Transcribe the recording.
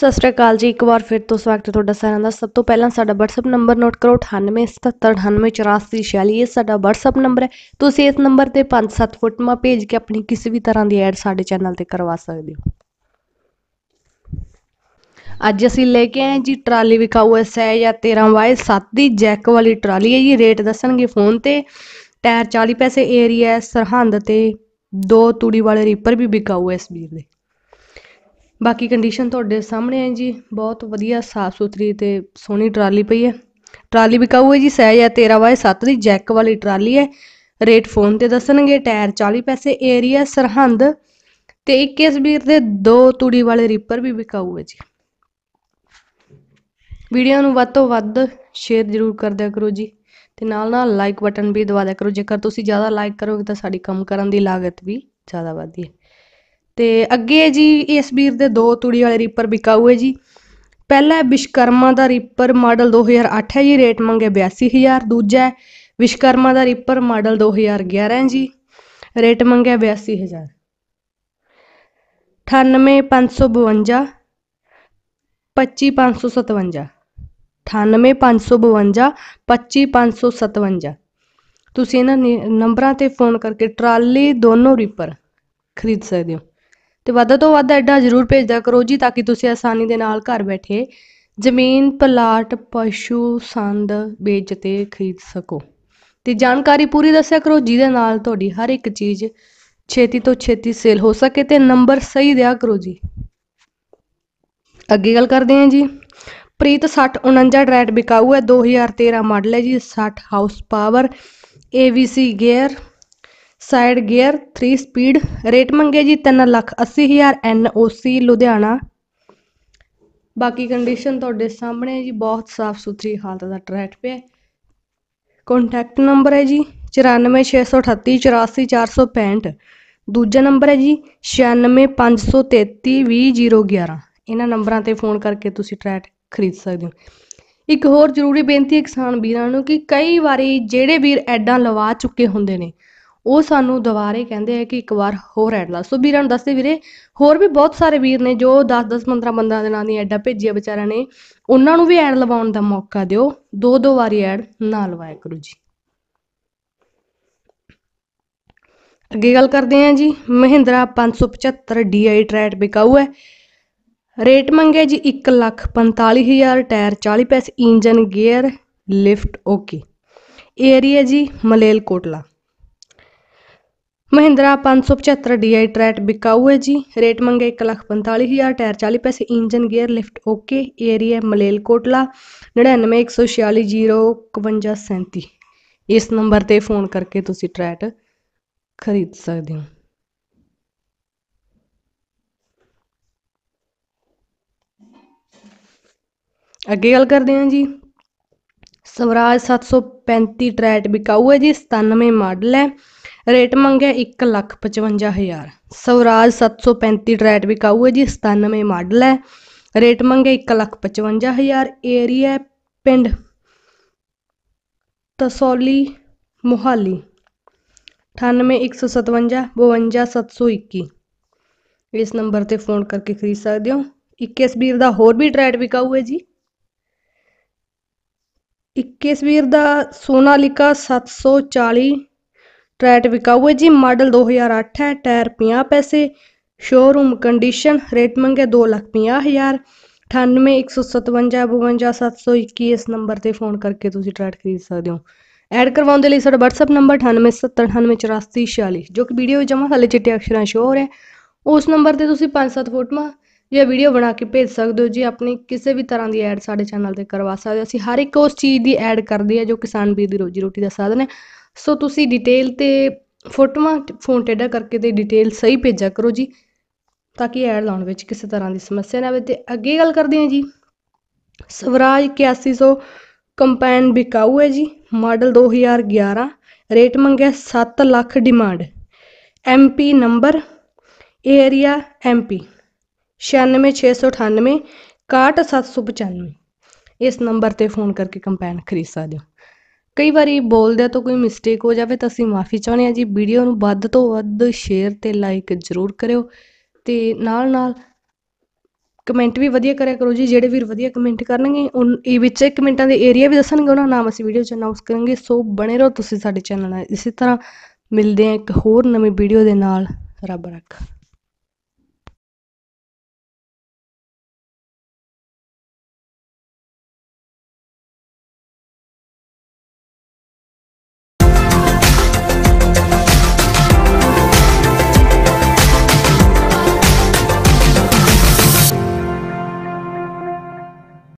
ਸਤਿ ਸ਼੍ਰੀ ਅਕਾਲ ਜੀ ਇੱਕ ਵਾਰ ਫਿਰ ਤੋਂ ਸਵਾਗਤ ਹੈ ਤੁਹਾਡਾ ਸਾਰਿਆਂ ਦਾ ਸਭ ਤੋਂ ਪਹਿਲਾਂ ਸਾਡਾ WhatsApp ਨੰਬਰ ਨੋਟ ਕਰੋ 9877984846 ਇਹ ਸਾਡਾ WhatsApp ਨੰਬਰ ਹੈ ਤੁਸੀਂ ਇਸ ਨੰਬਰ ਤੇ 5-7 ਫੋਟੋਆਂ ਭੇਜ ਕੇ ਆਪਣੀ ਕਿਸੇ ਵੀ ਤਰ੍ਹਾਂ ਦੀ ਐਡ ਸਾਡੇ ਚੈਨਲ ਤੇ ਕਰਵਾ ਸਕਦੇ ਹੋ ਅੱਜ ਅਸੀਂ ਲੈ ਕੇ ਆਏ ਜੀ ਟਰਾਲੀ ਵਿਕਾਊ ਐਸ ਹੈ ਜਾਂ 13Y7 ਦੀ ਜੈਕ ਵਾਲੀ ਟਰਾਲੀ ਹੈ ਜੀ ਰੇਟ ਦੱਸਣਗੇ ਫੋਨ ਤੇ ਟਾਇਰ 40 ਪੈਸੇ ਏਰੀਆ ਸਰਹੰਦ ਤੇ ਦੋ ਤੂੜੀ ਵਾਲੇ ਰੀਪਰ ਵੀ ਵਿਕਾਊ ਐਸ ਵੀਰ ਦੇ ਬਾਕੀ ਕੰਡੀਸ਼ਨ ਤੁਹਾਡੇ ਸਾਹਮਣੇ ਹੈ ਜੀ ਬਹੁਤ ਵਧੀਆ ਸਾਫ ਸੁਥਰੀ ਤੇ ਸੋਹਣੀ ਟਰਾਲੀ ਪਈ ਹੈ ਟਰਾਲੀ ਵਿਕਾਊ ਹੈ ਜੀ ਸਹਿਜ ਹੈ 13/7 ਦੀ ਜੈਕ ਵਾਲੀ ਟਰਾਲੀ ਹੈ ਰੇਟ ਫੋਨ ਤੇ ਦੱਸਣਗੇ ਟਾਇਰ 40 ਪੈਸੇ ਏਰੀਆ ਸਰਹੰਦ ਤੇ 21 ਵੀਰ ਦੇ ਦੋ ਤੂੜੀ ਵਾਲੇ ਰੀਪਰ ਵੀ ਵਿਕਾਊ ਹੈ ਜੀ ਵੀਡੀਓ ਨੂੰ ਵੱਧ ਤੋਂ ਵੱਧ ਸ਼ੇਅਰ ਜ਼ਰੂਰ ਕਰ ਦਿਆ ਕਰੋ ਜੀ ਤੇ ਨਾਲ ਨਾਲ ਲਾਈਕ ਬਟਨ ਵੀ ਦਬਾ ਦਿਆ ਕਰੋ ਜੇਕਰ ਤੁਸੀਂ ਜ਼ਿਆਦਾ ਲਾਈਕ ਕਰੋਗੇ ਤਾਂ ਸਾਡੀ ਕੰਮ ਕਰਨ ਦੀ ਲਾਗਤ ਵੀ ਜ਼ਿਆਦਾ ਵਧਦੀ ਹੈ ਤੇ ਅੱਗੇ ਜੀ ਇਸ ਵੀਰ ਦੇ ਦੋ ਤੂੜੀ ਵਾਲੇ ਰੀਪਰ ਵਿਕਾਊ ਹੈ ਜੀ ਪਹਿਲਾ ਵਿਸ਼ਕਰਮਾ ਦਾ ਰੀਪਰ ਮਾਡਲ 2008 ਹੈ ਜੀ ਰੇਟ ਮੰਗੇ 82000 ਦੂਜਾ ਵਿਸ਼ਕਰਮਾ ਦਾ ਰੀਪਰ ਮਾਡਲ 2011 ਹੈ ਜੀ ਰੇਟ ਮੰਗੇ 82000 98552 25557 98552 25557 ਤੁਸੀਂ ਇਹਨਾਂ ਨੰਬਰਾਂ ਤੇ ਫੋਨ ਕਰਕੇ ਟਰਾਲੀ ਦੋਨੋਂ ਰੀਪਰ ਖਰੀਦ ਸਕਦੇ ਹੋ ਤੇ ਵੱਧ ਤੋਂ ਵੱਧ ਐਡਾ ਜ਼ਰੂਰ ਭੇਜਦਾ ਕਰੋ ਜੀ ਤਾਂ ਕਿ ਤੁਸੀਂ ਆਸਾਨੀ ਦੇ ਨਾਲ ਘਰ ਬੈਠੇ ਜ਼ਮੀਨ ਪਲਾਟ ਪਸ਼ੂ ਸੰਦ ਵੇਚ ਤੇ ਖਰੀਦ ਸਕੋ ਤੇ ਜਾਣਕਾਰੀ ਪੂਰੀ ਦੱਸਿਆ ਕਰੋ ਜਿਹਦੇ ਨਾਲ ਤੁਹਾਡੀ ਹਰ ਇੱਕ ਚੀਜ਼ ਛੇਤੀ ਤੋਂ ਛੇਤੀ ਸੇਲ ਹੋ ਸਕੇ ਤੇ ਨੰਬਰ ਸਹੀ ਦਿਆ ਕਰੋ ਜੀ ਅੱਗੇ ਗੱਲ ਕਰਦੇ ਹਾਂ ਜੀ ਪ੍ਰੀਤ 6049 ਡਰੈਟ ਬਿਕਾਊ ਹੈ 2013 ਮਾਡਲ ਹੈ ਜੀ 60 horse power AVC gear side gear 3 speed rate ਮੰਗੇ ਜੀ 3 ਲੱਖ 80 ਹਜ਼ਾਰ ਐਨਓਸੀ ਲੁਧਿਆਣਾ ਬਾਕੀ ਕੰਡੀਸ਼ਨ ਤੁਹਾਡੇ ਸਾਹਮਣੇ ਜੀ ਬਹੁਤ ਸਾਫ ਸੁਥਰੀ ਹਾਲਤ ਦਾ ਟਰੈਕ ਪਿਆ ਕੰਟੈਕਟ ਨੰਬਰ ਹੈ ਜੀ 9468384465 ਦੂਜਾ ਨੰਬਰ ਹੈ ਜੀ 9653320011 ਇਹਨਾਂ ਨੰਬਰਾਂ ਤੇ ਫੋਨ ਕਰਕੇ ਤੁਸੀਂ ਟਰੈਕ ਖਰੀਦ ਸਕਦੇ ਹੋ ਇੱਕ ਹੋਰ ਜ਼ਰੂਰੀ ਬੇਨਤੀ ਹੈ ਕਿਸਾਨ ਵੀਰਾਂ ਨੂੰ ਕਿ ਕਈ ਵਾਰੀ ਜਿਹੜੇ ਵੀਰ ਐਡਾਂ ਲਵਾ ਚੁੱਕੇ ਹੁੰਦੇ ਨੇ ਉਹ ਸਾਨੂੰ ਦੁਬਾਰੇ ਕਹਿੰਦੇ ਆ ਕਿ ਇੱਕ ਵਾਰ ਹੋਰ ਐਡ ਲਾ ਸੋ ਵੀਰਾਂ ਨੂੰ ਦੱਸਦੇ ਵੀਰੇ ਹੋਰ ਵੀ ਬਹੁਤ ਸਾਰੇ ਵੀਰ ਨੇ ਜੋ 10 10 15 ਬੰਦਿਆਂ ਦੇ ਨਾਂ ਦੀ ਐਡਾ ਭੇਜਿਆ ਵਿਚਾਰਿਆਂ ਨੇ ਉਹਨਾਂ ਨੂੰ ਵੀ ਐਡ ਲਵਾਉਣ ਦਾ ਮੌਕਾ ਦਿਓ ਦੋ ਦੋ ਵਾਰੀ ਐਡ ਨਾ ਲਵਾਇਆ ਕਰੋ ਜੀ ਅੱਗੇ ਗੱਲ ਕਰਦੇ ਆ ਜੀ ਮਹਿੰਦਰਾ 575 DI ਟਰੈਟ ਬਿਕਾਊ ਹੈ ਰੇਟ ਮੰਗਿਆ ਜੀ 145000 ਟਾਇਰ 40 ਪੈਸੇ engine gear lift okay area ਜੀ ਮਲੇਲ ਕੋਟਲਾ ਮਹਿੰਦਰਾ 575 DI ਟਰੈਟ ਬਿਕਾਊ ਹੈ ਜੀ ਰੇਟ ਮੰਗੇ 145000 ਟਾਇਰ 40 ਪੈਸੇ engine gear lift okay area Malerkotla 9915005137 ਇਸ ਨੰਬਰ ਤੇ ਫੋਨ ਕਰਕੇ ਤੁਸੀਂ ਟਰੈਟ ਖਰੀਦ ਸਕਦੇ ਹੋ ਅੱਗੇ ਗੱਲ ਕਰਦੇ ਹਾਂ ਜੀ ਸਵਰਾਜ 735 ਟਰੈਟ ਬਿਕਾਊ ਹੈ ਜੀ 97 ਮਾਡਲ ਹੈ ਰੇਟ ਮੰਗਿਆ 155000 ਸਵਰਾਜ 735 ਟਰੈਟ ਵਿਕਾਊ ਹੈ ਜੀ 97 ਮਾਡਲ ਹੈ ਰੇਟ ਮੰਗਿਆ 155000 ਏਰੀਆ ਪਿੰਡ ਤਸੌਲੀ ਮੁਹਾਲੀ 98157 ਇਸ ਨੰਬਰ ਤੇ ਫੋਨ ਕਰਕੇ ਖਰੀਦ ਸਕਦੇ ਹੋ 21 ਵੀਰ ਦਾ ਹੋਰ ਵੀ ਟਰੈਟ ਵਿਕਾਊ ਹੈ ਜੀ 21 ਵੀਰ ਦਾ ਸੋਨਾਲਿਕਾ 740 ਟ੍ਰੈਟ ਵਿਕਾਊ ਹੈ ਜੀ ਮਾਡਲ 2008 ਹੈ ਟਾਇਰ 50 ਪੈਸੇ ਸ਼ੋਰੂਮ ਕੰਡੀਸ਼ਨ ਰੇਟ ਮੰਗੇ 2 ਲੱਖ 50 ਹਜ਼ਾਰ 9857552721 ਇਸ ਨੰਬਰ ਤੇ ਫੋਨ ਕਰਕੇ ਤੁਸੀਂ ਟ੍ਰੈਟ ਖਰੀਦ ਸਕਦੇ ਹੋ ਐਡ ਕਰਵਾਉਣ ਦੇ ਲਈ ਸਾਡਾ WhatsApp ਨੰਬਰ 9870984846 ਜੋ ਕਿ ਵੀਡੀਓ ਜਮਾ ਹਲੇ ਚਿੱਟੇ ਅਕਸ਼ਰਾਂ ਸ਼ੋਰ ਹੋ ਰਿਹਾ ਉਸ ਨੰਬਰ ਤੇ ਤੁਸੀਂ 5-7 ਫੋਟੋਆਂ ਜਾਂ ਵੀਡੀਓ ਬਣਾ ਕੇ ਭੇਜ ਸਕਦੇ ਹੋ ਜੀ ਆਪਣੀ ਕਿਸੇ ਵੀ ਤਰ੍ਹਾਂ ਦੀ ਐਡ ਸਾਡੇ ਚੈਨਲ ਤੇ ਕਰਵਾ ਸਕਦੇ ਹੋ ਅਸੀਂ ਹਰ ਇੱਕ ਉਸ ਚੀਜ਼ ਦੀ ਐਡ ਕਰਦੇ ਆ ਜੋ ਕਿਸਾਨ ਵੀਰ ਦੀ ਰੋਜੀ ਰੋਟੀ ਦਾ ਸਾਧਨ ਹੈ ਸੋ ਤੁਸੀਂ ਡਿਟੇਲ ਤੇ ਫੋਟੋਆਂ ਫੋਨ ਟੇਡਾ ਕਰਕੇ ਤੇ ਡਿਟੇਲ ਸਹੀ ਭੇਜਿਆ ਕਰੋ ਜੀ ਤਾਂ ਕਿ ਐਡ ਲਾਉਣ ਵਿੱਚ ਕਿਸੇ ਤਰ੍ਹਾਂ ਦੀ ਸਮੱਸਿਆ ਨਾ ਆਵੇ ਤੇ ਅੱਗੇ ਗੱਲ ਕਰਦੇ ਆ ਜੀ ਸਵਰਾਜ 8100 ਕੰਪੈਨ ਵਿਕਾਊ ਹੈ ਜੀ ਮਾਡਲ 2011 ਰੇਟ ਮੰਗਿਆ 7 lakh demand MP number area MP ਛਿਆਨਵੇਂ ਇਸ ਨੰਬਰ 'ਤੇ ਫ਼ੋਨ ਕਰਕੇ ਕੰਪੈਨ ਖਰੀਦ ਸਕਦੇ ਹੋ ਕਈ ਵਾਰੀ ਬੋਲਦਿਆਂ ਤੋਂ ਕੋਈ ਮਿਸਟੇਕ ਹੋ ਜਾਵੇ ਤਾਂ ਅਸੀਂ ਮਾਫੀ ਚਾਹੁੰਦੇ ਹਾਂ ਜੀ ਵੀਡੀਓ ਨੂੰ ਵੱਧ ਤੋਂ ਵੱਧ ਸ਼ੇਅਰ ਤੇ ਲਾਈਕ ਜ਼ਰੂਰ ਕਰਿਓ ਤੇ ਨਾਲ ਨਾਲ ਕਮੈਂਟ ਵੀ ਵਧੀਆ ਕਰਿਆ ਕਰੋ ਜੀ ਜਿਹੜੇ ਵੀਰ ਵਧੀਆ ਕਮੈਂਟ ਕਰਨਗੇ ਉਹ ਇਹ ਵਿੱਚ ਕਮੈਂਟਾਂ ਦੇ ਏਰੀਆ ਵੀ ਦੱਸਣਗੇ ਉਹਨਾਂ ਨਾਮ ਅਸੀਂ ਵੀਡੀਓ 'ਚ ਅਨਾਉਂਸ ਕਰਾਂਗੇ ਸੋ ਬਣੇ ਰਹੋ ਤੁਸੀਂ ਸਾਡੇ ਚੈਨਲ ਨਾਲ ਇਸੇ ਤਰ੍ਹਾਂ ਮਿਲਦੇ ਹਾਂ ਇੱਕ ਹੋਰ ਨਵੀਂ ਵੀਡੀਓ ਦੇ ਨਾਲ ਰੱਬ ਰੱਖਾ